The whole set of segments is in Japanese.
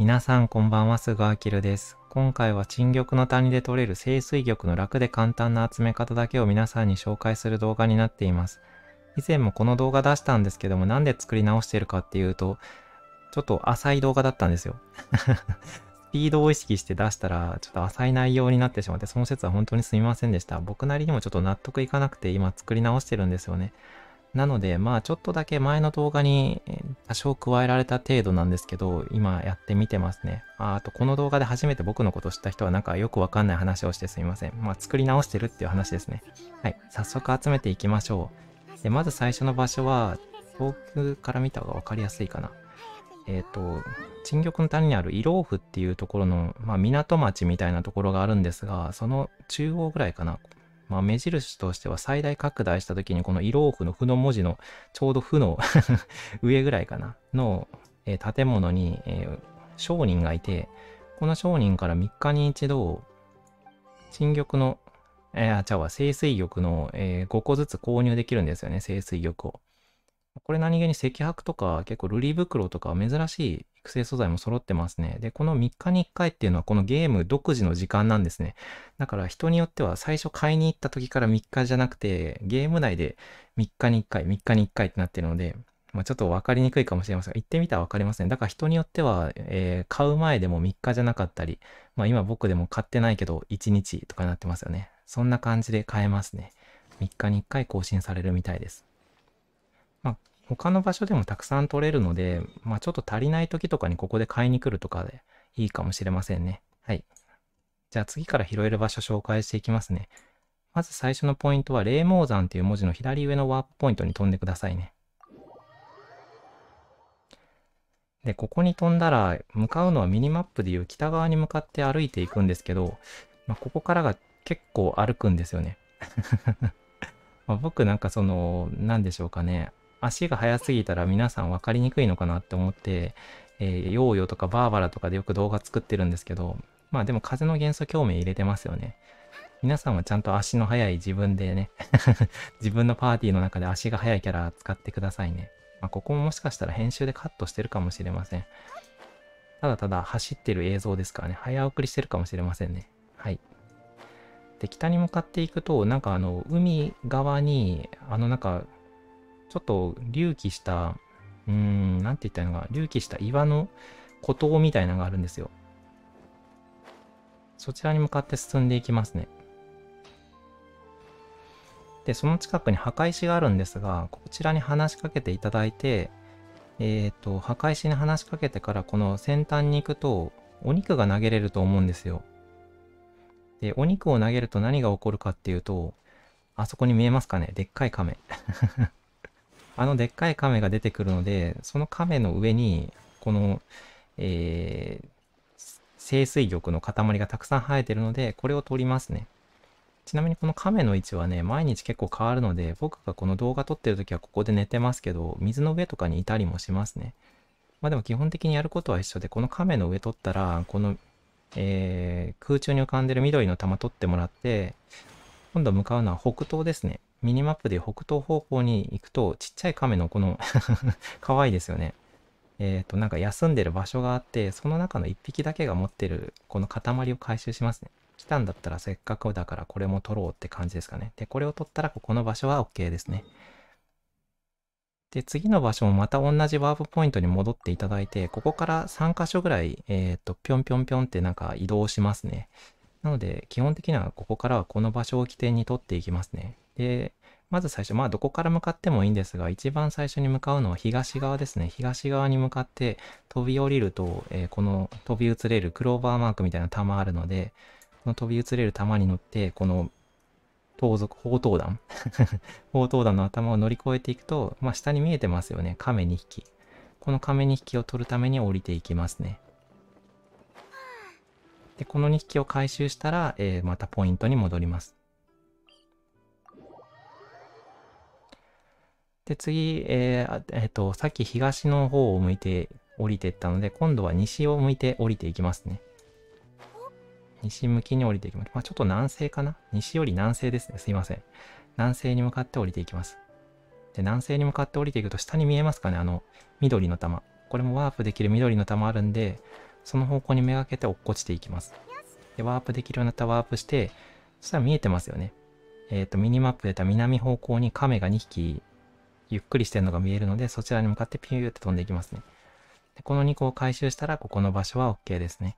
皆さんこんばんは、菅明です。今回は沈玉の谷で取れる清水玉の楽で簡単な集め方だけを皆さんに紹介する動画になっています。以前もこの動画出したんですけども、なんで作り直してるかっていうと、ちょっと浅い動画だったんですよ。スピードを意識して出したら、ちょっと浅い内容になってしまって、その説は本当にすみませんでした。僕なりにもちょっと納得いかなくて、今作り直してるんですよね。なので、まあちょっとだけ前の動画に多少加えられた程度なんですけど、今やってみてますね。ああとこの動画で初めて僕のこと知った人はなんかよくわかんない話をしてすみません。まあ作り直してるっていう話ですね。はい。早速集めていきましょう。で、まず最初の場所は、遠くから見た方がわかりやすいかな。えっ、ー、と、沈玉の谷にある伊老府っていうところの、まあ、港町みたいなところがあるんですが、その中央ぐらいかな。まあ、目印としては最大拡大した時にこの色オフの負の文字のちょうど負の 上ぐらいかなの、えー、建物に、えー、商人がいて、この商人から3日に一度、新玉の、えー、あ、ちゃうわ、清水玉の、えー、5個ずつ購入できるんですよね、清水玉を。これ何気に赤白とか結構ルリ袋とか珍しい育成素材も揃ってますね。で、この3日に1回っていうのはこのゲーム独自の時間なんですね。だから人によっては最初買いに行った時から3日じゃなくてゲーム内で3日に1回、3日に1回ってなってるので、まあ、ちょっと分かりにくいかもしれませんが、行ってみたら分かりますね。だから人によっては、えー、買う前でも3日じゃなかったり、まあ今僕でも買ってないけど1日とかになってますよね。そんな感じで買えますね。3日に1回更新されるみたいです。まあ、他の場所でもたくさん取れるので、まあ、ちょっと足りない時とかにここで買いに来るとかでいいかもしれませんね。はい。じゃあ次から拾える場所紹介していきますね。まず最初のポイントは、霊毛山という文字の左上のワープポイントに飛んでくださいね。で、ここに飛んだら、向かうのはミニマップでいう北側に向かって歩いていくんですけど、まあ、ここからが結構歩くんですよね。ま僕なんかその、何でしょうかね。足が速すぎたら皆さん分かりにくいのかなって思って、えー、ヨーヨーとかバーバラとかでよく動画作ってるんですけど、まあでも風の元素共鳴入れてますよね。皆さんはちゃんと足の速い自分でね 自分のパーティーの中で足が速いキャラ使ってくださいね。まあ、ここももしかしたら編集でカットしてるかもしれません。ただただ走ってる映像ですからね、早送りしてるかもしれませんね。はい。で、北に向かっていくと、なんかあの、海側に、あのなんか、ちょっと隆起した、うーん、なんて言ったのか、隆起した岩の孤島みたいなのがあるんですよ。そちらに向かって進んでいきますね。で、その近くに墓石があるんですが、こちらに話しかけていただいて、えっ、ー、と、墓石に話しかけてからこの先端に行くと、お肉が投げれると思うんですよ。で、お肉を投げると何が起こるかっていうと、あそこに見えますかねでっかい亀。あのでっかい亀が出てくるので、その亀の上に、この、えー、清水玉の塊がたくさん生えてるので、これを取りますね。ちなみにこの亀の位置はね、毎日結構変わるので、僕がこの動画撮ってる時はここで寝てますけど、水の上とかにいたりもしますね。まあでも基本的にやることは一緒で、この亀の上取ったら、この、えー、空中に浮かんでる緑の玉取ってもらって、今度向かうのは北東ですね。ミニマップで北東方向に行くと、ちっちゃい亀のこの 可愛いですよね。えっ、ー、と、なんか休んでる場所があって、その中の1匹だけが持ってる、この塊を回収しますね。来たんだったらせっかくだからこれも取ろうって感じですかね。で、これを取ったらここの場所は OK ですね。で、次の場所もまた同じワープポイントに戻っていただいて、ここから3箇所ぐらい、えっ、ー、と、ぴょんぴょんぴょんってなんか移動しますね。なので、基本的にはここからはこの場所を起点に取っていきますね。でまず最初、まあどこから向かってもいいんですが、一番最初に向かうのは東側ですね。東側に向かって飛び降りると、えー、この飛び移れるクローバーマークみたいな弾あるので、この飛び移れる弾に乗って、この盗賊、砲塔弾砲塔 弾の頭を乗り越えていくと、まあ下に見えてますよね。亀2匹。この亀2匹を取るために降りていきますね。で、この2匹を回収したら、えー、またポイントに戻ります。で、次、えーえー、と、さっき東の方を向いて降りていったので、今度は西を向いて降りていきますね。西向きに降りていきます。まあ、ちょっと南西かな西より南西ですね。すいません。南西に向かって降りていきます。で、南西に向かって降りていくと、下に見えますかねあの、緑の玉。これもワープできる緑の玉あるんで、その方向にめがけて落っこちていきます。で、ワープできるようになったらワープして、そしたら見えてますよね。えっ、ー、と、ミニマップでた南方向に亀が2匹ゆっくりしてるのが見えるので、そちらに向かってピューって飛んでいきますね。でこの2個を回収したら、ここの場所は OK ですね。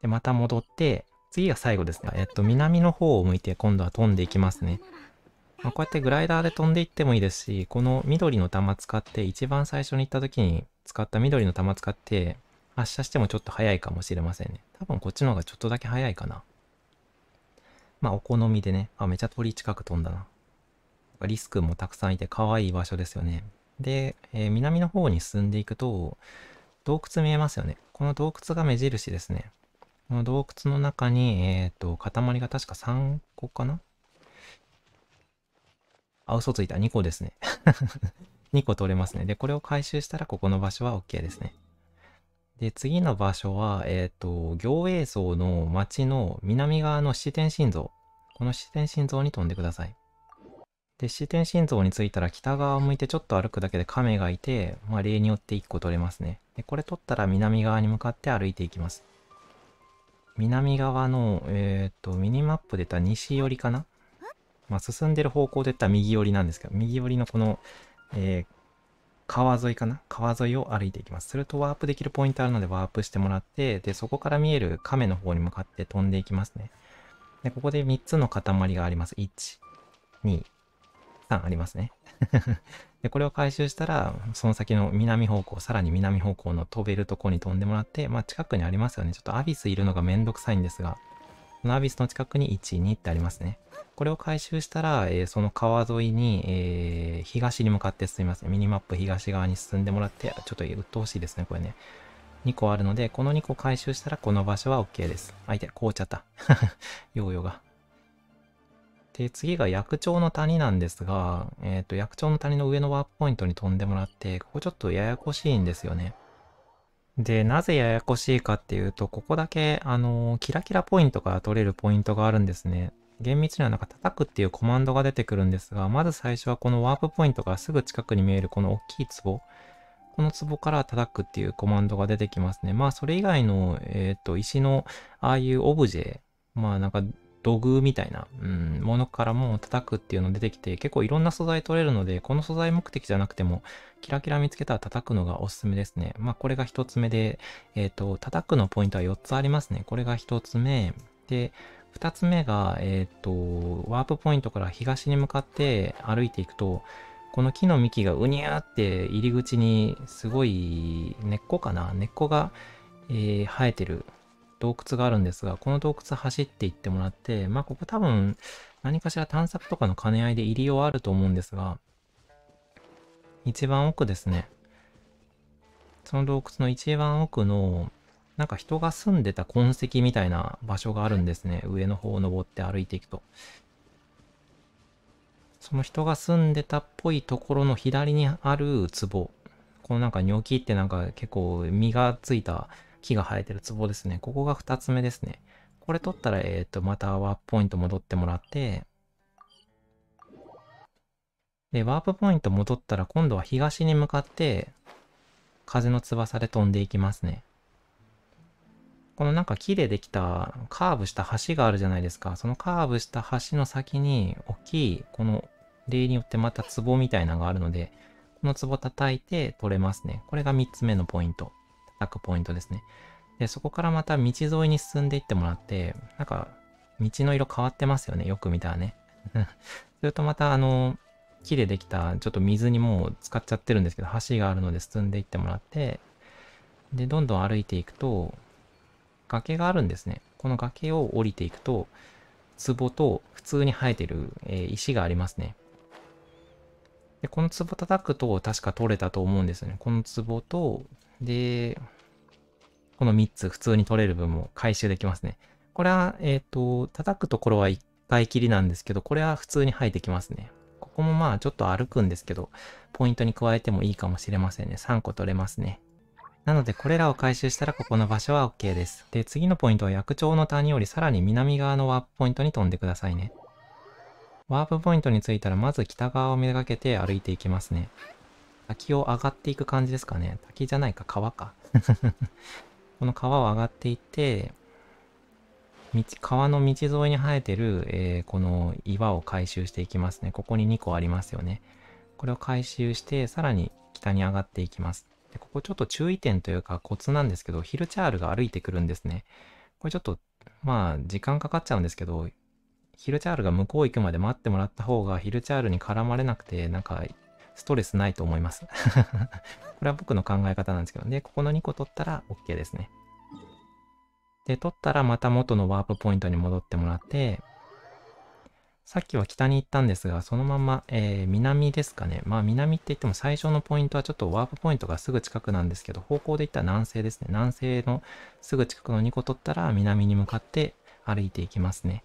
で、また戻って、次が最後ですね。えっと、南の方を向いて今度は飛んでいきますね。まあ、こうやってグライダーで飛んでいってもいいですし、この緑の弾使って、一番最初に行った時に使った緑の弾使って、発射してもちょっと早いかもしれませんね。多分こっちの方がちょっとだけ早いかな。まあお好みでね。あ、めちゃ鳥近く飛んだな。リスクもたくさんいて可愛い場所ですよね。で、えー、南の方に進んでいくと、洞窟見えますよね。この洞窟が目印ですね。この洞窟の中に、えっ、ー、と、塊が確か3個かなあ、嘘ついた。2個ですね。2 個取れますね。で、これを回収したら、ここの場所は OK ですね。で、次の場所は、えっ、ー、と、行映層の町の南側の四天心臓。この四天心臓に飛んでください。で、視点心臓に着いたら北側を向いてちょっと歩くだけで亀がいて、まあ、例によって1個取れますね。で、これ取ったら南側に向かって歩いていきます。南側の、えー、っと、ミニマップで言ったら西寄りかなまあ、進んでる方向で言ったら右寄りなんですけど、右寄りのこの、えー、川沿いかな川沿いを歩いていきます。するとワープできるポイントあるのでワープしてもらって、で、そこから見える亀の方に向かって飛んでいきますね。で、ここで3つの塊があります。1、2、んありますね で、これを回収したら、その先の南方向、さらに南方向の飛べるとこに飛んでもらって、まあ近くにありますよね。ちょっとアビスいるのがめんどくさいんですが、そのアビスの近くに1、2ってありますね。これを回収したら、えー、その川沿いに、えー、東に向かって進みます、ね。ミニマップ東側に進んでもらって、ちょっと鬱陶しいですね、これね。2個あるので、この2個回収したらこの場所は OK です。相手、凍っちゃった。ヨーヨーが。で、次が役長の谷なんですが、えっ、ー、と、役長の谷の上のワープポイントに飛んでもらって、ここちょっとややこしいんですよね。で、なぜややこしいかっていうと、ここだけ、あのー、キラキラポイントから取れるポイントがあるんですね。厳密にはなんか叩くっていうコマンドが出てくるんですが、まず最初はこのワープポイントがすぐ近くに見えるこの大きい壺。この壺から叩くっていうコマンドが出てきますね。まあ、それ以外の、えっ、ー、と、石の、ああいうオブジェ、まあ、なんか、土偶みたいな、うん、ものからも叩くっていうの出てきて、結構いろんな素材取れるので、この素材目的じゃなくても、キラキラ見つけたら叩くのがおすすめですね。まあ、これが一つ目で、えっ、ー、と、叩くのポイントは4つありますね。これが一つ目。で、二つ目が、えっ、ー、と、ワープポイントから東に向かって歩いていくと、この木の幹がうにゃーって入り口にすごい根っこかな根っこが、えー、生えてる洞窟があるんですが、この洞窟走っていってもらって、まあ、ここ多分、何かしら探索とかの兼ね合いで入りようあると思うんですが、一番奥ですね。その洞窟の一番奥の、なんか人が住んでた痕跡みたいな場所があるんですね。上の方を登って歩いていくと。その人が住んでたっぽいところの左にある壺。このなんかニョキってなんか結構実がついた木が生えてるツボですね。ここが2つ目ですね。これ取ったら、えっ、ー、と、またワープポイント戻ってもらって、で、ワープポイント戻ったら、今度は東に向かって、風の翼で飛んでいきますね。このなんか木でできたカーブした橋があるじゃないですか。そのカーブした橋の先に大きい、この例によってまた壺みたいなのがあるので、この壺叩いて取れますね。これが3つ目のポイント。たくポイントですね。で、そこからまた道沿いに進んでいってもらって、なんか、道の色変わってますよね。よく見たらね。そ れとまた、あの、木でできた、ちょっと水にもう使っちゃってるんですけど、橋があるので進んでいってもらって、で、どんどん歩いていくと、崖があるんですね。この崖を降りていくと、壺と普通に生えてる、えー、石がありますね。で、この壺叩くと確か取れたと思うんですよね。この壺と、で、この3つ普通に取れる分も回収できますね。これは、えっ、ー、と、叩くところは1回きりなんですけど、これは普通に生えてきますね。ここもまあちょっと歩くんですけど、ポイントに加えてもいいかもしれませんね。3個取れますね。なのでこれらを回収したらここの場所は OK です。で、次のポイントは役長の谷よりさらに南側のワープポイントに飛んでくださいね。ワープポイントに着いたらまず北側をめがけて歩いていきますね。滝を上がっていく感じですかね。滝じゃないか、川か。この川を上がっていって、道、川の道沿いに生えてる、えー、この岩を回収していきますね。ここに2個ありますよね。これを回収して、さらに北に上がっていきます。でここちょっと注意点というかコツなんですけど、ヒルチャールが歩いてくるんですね。これちょっと、まあ、時間かかっちゃうんですけど、ヒルチャールが向こう行くまで待ってもらった方が、ヒルチャールに絡まれなくて、なんか、ストレスないと思います これは僕の考え方なんですけど、で、ここの2個取ったら OK ですね。で、取ったらまた元のワープポイントに戻ってもらって、さっきは北に行ったんですが、そのまま、えー、南ですかね。まあ南って言っても最初のポイントはちょっとワープポイントがすぐ近くなんですけど、方向で言ったら南西ですね。南西のすぐ近くの2個取ったら南に向かって歩いていきますね。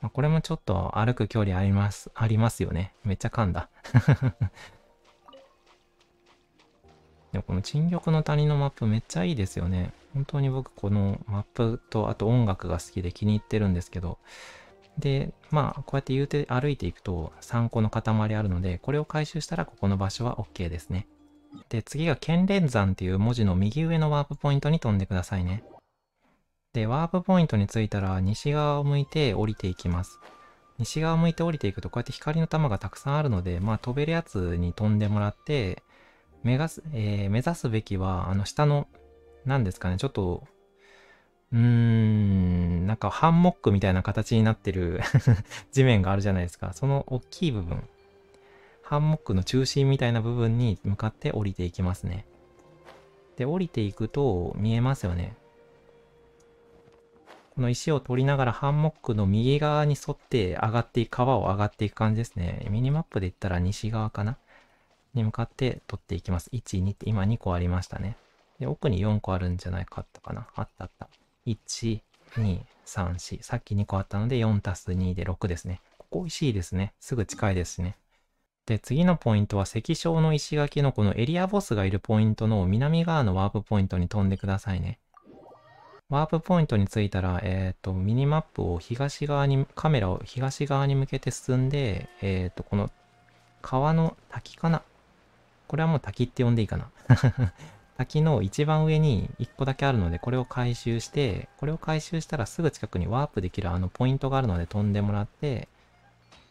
まあ、これもちょっと歩く距離あります、ありますよね。めっちゃ噛んだ。でもこの沈玉の谷のマップめっちゃいいですよね。本当に僕このマップとあと音楽が好きで気に入ってるんですけど。で、まあこうやって言うて歩いていくと3個の塊あるので、これを回収したらここの場所は OK ですね。で、次が剣連山っていう文字の右上のワープポイントに飛んでくださいね。で、ワープポイントに着いたら西側を向いて降りていきます。西側を向いて降りていくと、こうやって光の玉がたくさんあるので、まあ飛べるやつに飛んでもらって、目がす、えー、目指すべきは、あの下の、何ですかね、ちょっと、うーん、なんかハンモックみたいな形になってる 地面があるじゃないですか。その大きい部分。ハンモックの中心みたいな部分に向かって降りていきますね。で、降りていくと見えますよね。この石を取りながらハンモックの右側に沿って上がっていく、川を上がっていく感じですね。ミニマップで言ったら西側かなに向かって取っていきます。1、2って今2個ありましたね。で、奥に4個あるんじゃないかったかな。あったあった。1、2、3、4。さっき2個あったので4足す2で6ですね。ここ石味いですね。すぐ近いですね。で、次のポイントは石章の石垣のこのエリアボスがいるポイントの南側のワープポイントに飛んでくださいね。ワープポイントに着いたら、えっ、ー、と、ミニマップを東側に、カメラを東側に向けて進んで、えっ、ー、と、この川の滝かなこれはもう滝って呼んでいいかな 滝の一番上に一個だけあるので、これを回収して、これを回収したらすぐ近くにワープできるあのポイントがあるので飛んでもらって、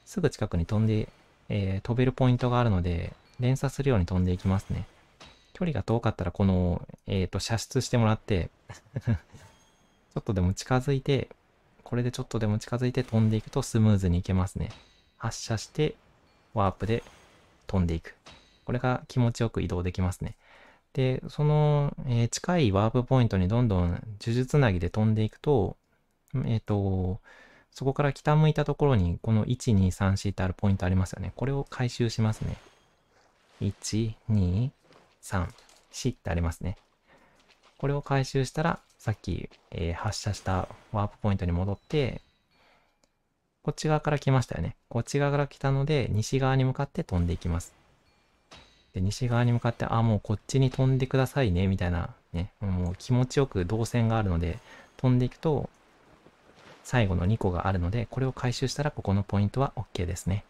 すぐ近くに飛んで、えー、飛べるポイントがあるので、連鎖するように飛んでいきますね。距離が遠かったら、この、えっ、ー、と、射出してもらってちょっとでも近づいて、これでちょっとでも近づいて飛んでいくとスムーズにいけますね。発射して、ワープで飛んでいく。これが気持ちよく移動できますね。で、その、えー、近いワープポイントにどんどん呪術なぎで飛んでいくと、えっ、ー、と、そこから北向いたところにこの1、2、3、4ってあるポイントありますよね。これを回収しますね。1、2、3、4ってありますね。これを回収したら、さっき、えー、発射したワープポイントに戻って、こっち側から来ましたよね。こっち側から来たので、西側に向かって飛んでいきます。で、西側に向かって、あ、もうこっちに飛んでくださいね、みたいな、ね、もう気持ちよく動線があるので、飛んでいくと、最後の2個があるので、これを回収したら、ここのポイントは OK ですね。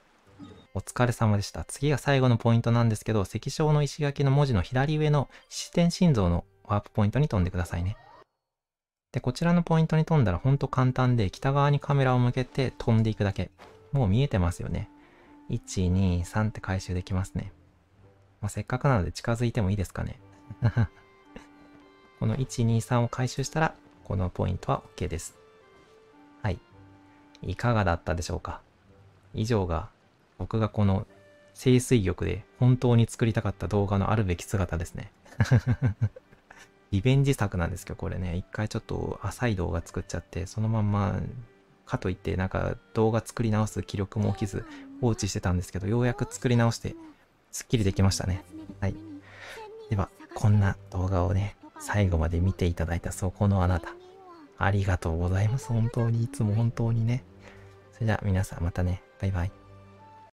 お疲れ様でした。次が最後のポイントなんですけど、石章の石垣の文字の左上の視点心臓のワープポイントに飛んでくださいね。で、こちらのポイントに飛んだらほんと簡単で、北側にカメラを向けて飛んでいくだけ。もう見えてますよね。1、2、3って回収できますね。まあ、せっかくなので近づいてもいいですかね。この1、2、3を回収したら、このポイントは OK です。はい。いかがだったでしょうか以上が、僕がこの清水浴で本当に作りたかった動画のあるべき姿ですね。リベンジ作なんですけど、これね、一回ちょっと浅い動画作っちゃって、そのまんま、かといってなんか動画作り直す気力も起きず放置してたんですけど、ようやく作り直して、すっきりできましたね。はい。では、こんな動画をね、最後まで見ていただいたそこのあなた。ありがとうございます。本当に、いつも本当にね。それでは皆さんまたね。バイバイ。